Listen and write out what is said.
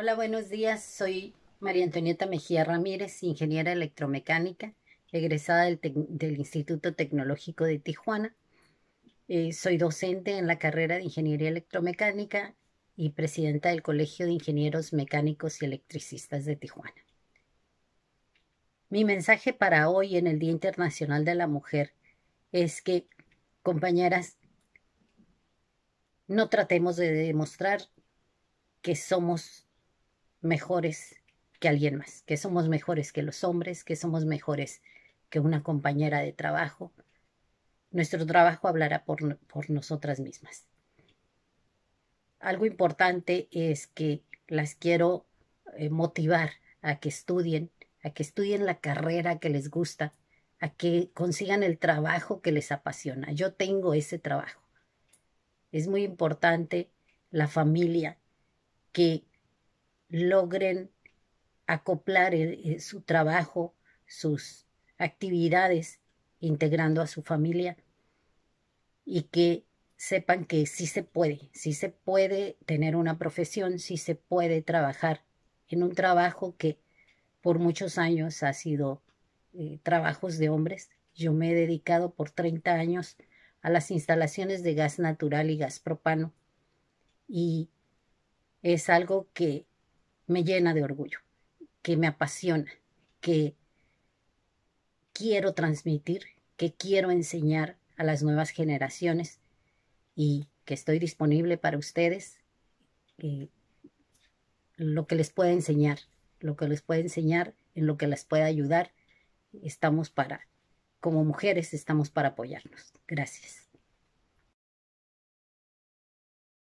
Hola, buenos días. Soy María Antonieta Mejía Ramírez, ingeniera electromecánica, egresada del, Instituto Tecnológico de Tijuana. Eh, soy docente en la carrera de Ingeniería Electromecánica y presidenta del Colegio de Ingenieros Mecánicos y Electricistas de Tijuana. Mi mensaje para hoy en el Día Internacional de la Mujer es que, compañeras, no tratemos de demostrar que somos mejores que alguien más, que somos mejores que los hombres, que somos mejores que una compañera de trabajo. Nuestro trabajo hablará por, nosotras mismas. Algo importante es que las quiero eh, motivar a que estudien, a que estudien la carrera que les gusta, a que consigan el trabajo que les apasiona. Yo tengo ese trabajo. Es muy importante la familia, que logren acoplar eh, su trabajo, sus actividades, integrando a su familia y que sepan que sí se puede, sí se puede tener una profesión, sí se puede trabajar en un trabajo que por muchos años ha sido eh, trabajos de hombres. Yo me he dedicado por 30 años a las instalaciones de gas natural y gas propano y es algo que me llena de orgullo, que me apasiona, que quiero transmitir, que quiero enseñar a las nuevas generaciones y que estoy disponible para ustedes, eh, lo que les pueda enseñar, lo que les pueda enseñar, en lo que les pueda ayudar, estamos para, como mujeres, estamos para apoyarnos. Gracias.